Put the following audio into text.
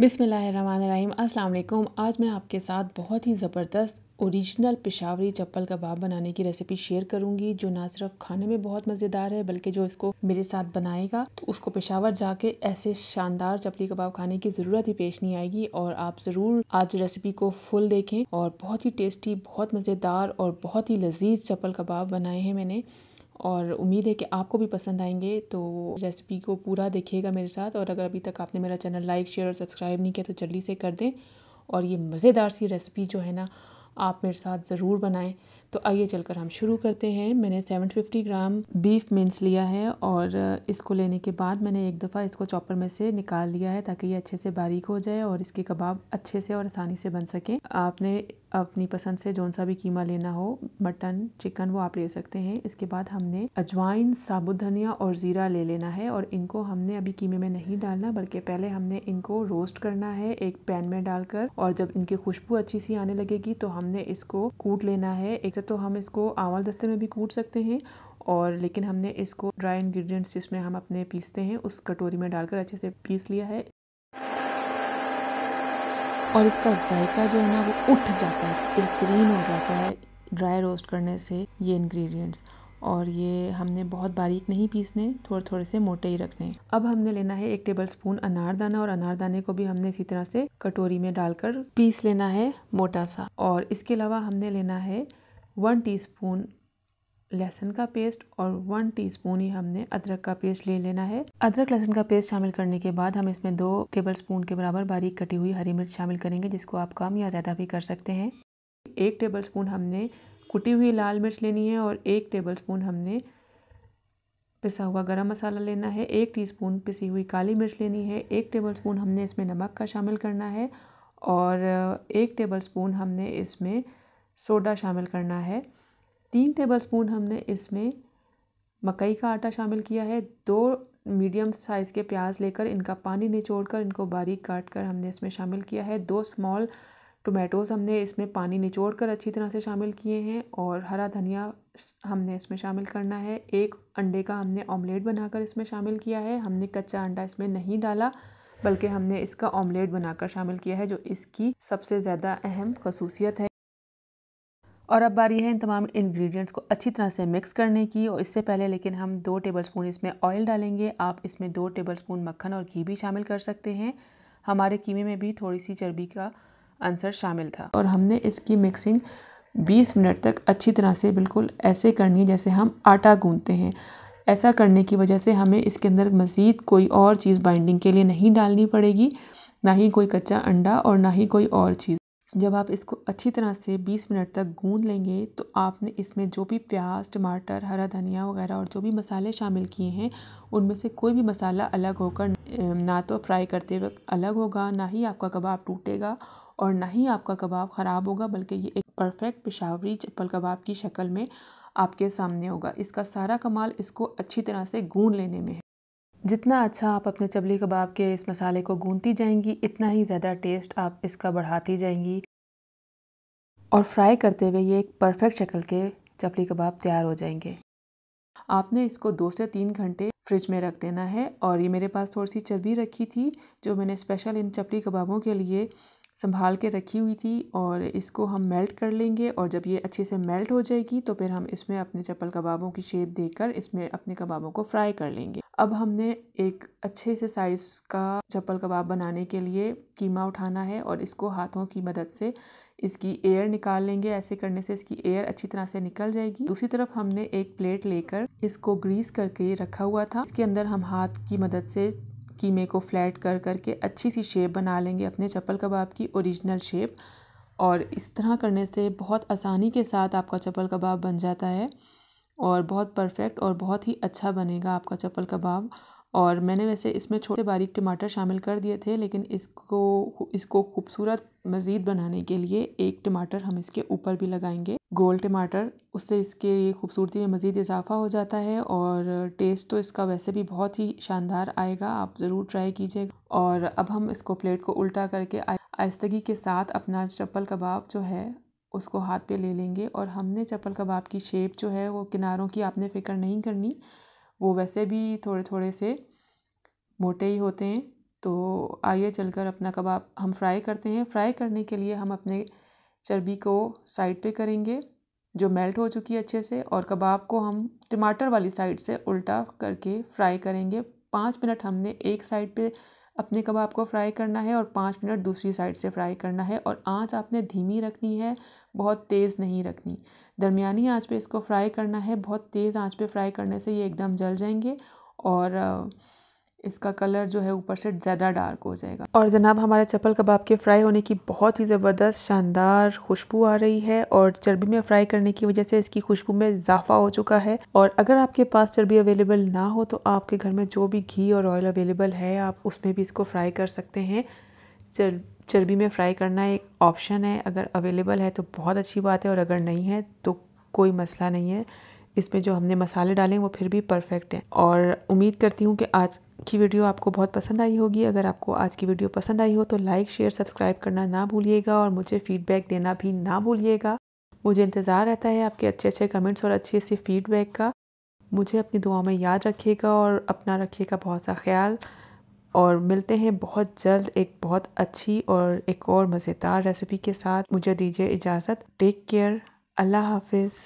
बिसमीम अस्सलाम आज मैं आपके साथ बहुत ही ज़बरदस्त ओरिजिनल पिशावरी चप्पल कबाब बनाने की रेसिपी शेयर करूंगी जो ना सिर्फ खाने में बहुत मज़ेदार है बल्कि जो इसको मेरे साथ बनाएगा तो उसको पेशावर जाके ऐसे शानदार चपली कबाब खाने की ज़रूरत ही पेश नहीं आएगी और आप ज़रूर आज रेसिपी को फुल देखें और बहुत ही टेस्टी बहुत मज़ेदार और बहुत ही लजीज चप्पल कबाब बनाए हैं मैंने और उम्मीद है कि आपको भी पसंद आएंगे तो रेसिपी को पूरा देखिएगा मेरे साथ और अगर अभी तक आपने मेरा चैनल लाइक शेयर और सब्सक्राइब नहीं किया तो जल्दी से कर दें और ये मज़ेदार सी रेसिपी जो है ना आप मेरे साथ ज़रूर बनाएं तो आइए चलकर हम शुरू करते हैं मैंने 750 ग्राम बीफ मिन्स लिया है और इसको लेने के बाद मैंने एक दफ़ा इसको चॉपर में से निकाल लिया है ताकि ये अच्छे से बारीक हो जाए और इसके कबाब अच्छे से और आसानी से बन सके आपने अपनी पसंद से जौन सा भी कीमा लेना हो मटन चिकन वो आप ले सकते हैं इसके बाद हमने अजवाइन साबुत धनिया और ज़ीरा ले लेना है और इनको हमने अभी कीमे में नहीं डालना बल्कि पहले हमने इनको रोस्ट करना है एक पैन में डालकर और जब इनकी खुशबू अच्छी सी आने लगेगी तो हमने इसको कूट लेना है एक वैसे तो हम इसको आंवल दस्ते में भी कूट सकते हैं और लेकिन हमने इसको ड्राई इंग्रेडिएंट्स जिसमें हम अपने पीसते हैं उस कटोरी में डालकर अच्छे से पीस लिया है और इसका जायका जो है ना वो उठ जाता है बेहतरीन हो जाता है ड्राई रोस्ट करने से ये इंग्रेडिएंट्स और ये हमने बहुत बारीक नहीं पीसने थोड़े थोड़े से मोटे ही रखने अब हमने लेना है एक टेबल स्पून अनारदाना और अनारदाने को भी हमने इसी तरह से कटोरी में डालकर पीस लेना है मोटा सा और इसके अलावा हमने लेना है वन टीस्पून लहसुन का पेस्ट और वन टीस्पून ही हमने अदरक का पेस्ट ले लेना है अदरक लहसुन का पेस्ट शामिल करने के बाद हम इसमें दो टेबल स्पून के बराबर बारीक कटी हुई हरी मिर्च शामिल करेंगे जिसको आप कम या ज़्यादा भी कर सकते हैं एक टेबल स्पून हमने कुटी हुई लाल मिर्च लेनी है और एक टेबल स्पून हमने पिसा हुआ गरम मसाला लेना है एक टीस्पून पिसी हुई काली मिर्च लेनी है एक टेबल स्पून हमने इसमें नमक का शामिल करना है और एक टेबल स्पून हमने इसमें सोडा शामिल करना है तीन टेबलस्पून हमने इसमें मकई का आटा शामिल किया है दो मीडियम साइज़ के प्याज लेकर इनका पानी निचोड़ कर इनको बारीक काट कर हमने इसमें शामिल किया है दो स्मॉल टोमेटोज़ हमने इसमें पानी निचोड़ कर अच्छी तरह से शामिल किए हैं और हरा धनिया हमने इसमें शामिल करना है एक अंडे का हमने ऑमलेट बनाकर इसमें शामिल किया है हमने कच्चा अंडा इसमें नहीं डाला बल्कि हमने इसका ऑमलेट बनाकर शामिल किया है जो इसकी सबसे ज़्यादा अहम खसूसियत है और अब बारी है इन तमाम इंग्रेडिएंट्स को अच्छी तरह से मिक्स करने की और इससे पहले लेकिन हम दो टेबलस्पून इसमें ऑयल डालेंगे आप इसमें दो टेबलस्पून मक्खन और घी भी शामिल कर सकते हैं हमारे कीमे में भी थोड़ी सी चर्बी का आंसर शामिल था और हमने इसकी मिक्सिंग 20 मिनट तक अच्छी तरह से बिल्कुल ऐसे करनी है जैसे हम आटा गूँधते हैं ऐसा करने की वजह से हमें इसके अंदर मज़ीद कोई और चीज़ बाइंडिंग के लिए नहीं डालनी पड़ेगी ना ही कोई कच्चा अंडा और ना ही कोई और चीज़ जब आप इसको अच्छी तरह से 20 मिनट तक गूंद लेंगे तो आपने इसमें जो भी प्याज टमाटर हरा धनिया वगैरह और जो भी मसाले शामिल किए हैं उनमें से कोई भी मसाला अलग होकर ना तो फ्राई करते वक्त अलग होगा ना ही आपका कबाब टूटेगा और ना ही आपका कबाब ख़राब होगा बल्कि ये एक परफेक्ट पेशावरी चप्पल कबाब की शक्ल में आपके सामने होगा इसका सारा कमाल इसको अच्छी तरह से गूंद लेने में है जितना अच्छा आप अपने चबली कबाब के इस मसाले को गूंदती जाएंगी इतना ही ज़्यादा टेस्ट आप इसका बढ़ाती जाएंगी और फ्राई करते हुए ये एक परफेक्ट शक्ल के चपली कबाब तैयार हो जाएंगे आपने इसको दो से तीन घंटे फ्रिज में रख देना है और ये मेरे पास थोड़ी सी चर्बी रखी थी जो मैंने स्पेशल इन चपली कबाबों के लिए संभाल के रखी हुई थी और इसको हम मेल्ट कर लेंगे और जब ये अच्छे से मेल्ट हो जाएगी तो फिर हम इसमें अपने चप्पल कबाबों की शेप देकर इसमें अपने कबाबों को फ्राई कर लेंगे अब हमने एक अच्छे से साइज़ का चप्पल कबाब बनाने के लिए कीमा उठाना है और इसको हाथों की मदद से इसकी एयर निकाल लेंगे ऐसे करने से इसकी एयर अच्छी तरह से निकल जाएगी दूसरी तरफ हमने एक प्लेट लेकर इसको ग्रीस करके रखा हुआ था इसके अंदर हम हाथ की मदद से कीमे को फ्लैट कर करके अच्छी सी शेप बना लेंगे अपने चप्पल कबाब की ओरिजिनल शेप और इस तरह करने से बहुत आसानी के साथ आपका चप्पल कबाब बन जाता है और बहुत परफेक्ट और बहुत ही अच्छा बनेगा आपका चप्पल कबाब और मैंने वैसे इसमें छोटे बारीक टमाटर शामिल कर दिए थे लेकिन इसको इसको खूबसूरत मज़ीद बनाने के लिए एक टमाटर हम इसके ऊपर भी लगाएंगे गोल टमाटर उससे इसके खूबसूरती में मज़ीद इजाफा हो जाता है और टेस्ट तो इसका वैसे भी बहुत ही शानदार आएगा आप ज़रूर ट्राई कीजिएगा और अब हम इसको प्लेट को उल्टा करके आहिस्तगी के साथ अपना चप्पल कबाब जो है उसको हाथ पे ले लेंगे और हमने चप्पल कबाब की शेप जो है वो किनारों की आपने फ़िक्र नहीं करनी वो वैसे भी थोड़े थोड़े से मोटे ही होते हैं तो आइए चलकर अपना कबाब हम फ्राई करते हैं फ्राई करने के लिए हम अपने चर्बी को साइड पे करेंगे जो मेल्ट हो चुकी है अच्छे से और कबाब को हम टमाटर वाली साइड से उल्टा करके फ्राई करेंगे पाँच मिनट हमने एक साइड पे अपने कबाब को फ्राई करना है और पाँच मिनट दूसरी साइड से फ्राई करना है और आंच आपने धीमी रखनी है बहुत तेज़ नहीं रखनी दरमियानी आंच पे इसको फ्राई करना है बहुत तेज़ आंच पे फ्राई करने से ये एकदम जल जाएंगे और इसका कलर जो है ऊपर से ज़्यादा डार्क हो जाएगा और जनाब हमारे चप्पल कबाब के फ्राई होने की बहुत ही ज़बरदस्त शानदार खुशबू आ रही है और चर्बी में फ्राई करने की वजह से इसकी खुशबू में इजाफा हो चुका है और अगर आपके पास चर्बी अवेलेबल ना हो तो आपके घर में जो भी घी और ऑयल अवेलेबल है आप उसमें भी इसको फ्राई कर सकते हैं चर चर्बी में फ्राई करना एक ऑप्शन है अगर अवेलेबल है तो बहुत अच्छी बात है और अगर नहीं है तो कोई मसला नहीं है इसमें जो हमने मसाले डाले वो फिर भी परफेक्ट हैं और उम्मीद करती हूँ कि आज की वीडियो आपको बहुत पसंद आई होगी अगर आपको आज की वीडियो पसंद आई हो तो लाइक शेयर सब्सक्राइब करना ना भूलिएगा और मुझे फीडबैक देना भी ना भूलिएगा मुझे इंतज़ार रहता है आपके अच्छे अच्छे कमेंट्स और अच्छी अच्छी फीडबैक का मुझे अपनी दुआ में याद रखिएगा और अपना रखिएगा बहुत सा ख्याल और मिलते हैं बहुत जल्द एक बहुत अच्छी और एक और मज़ेदार रेसिपी के साथ मुझे दीजिए इजाज़त टेक केयर अल्लाह हाफिज़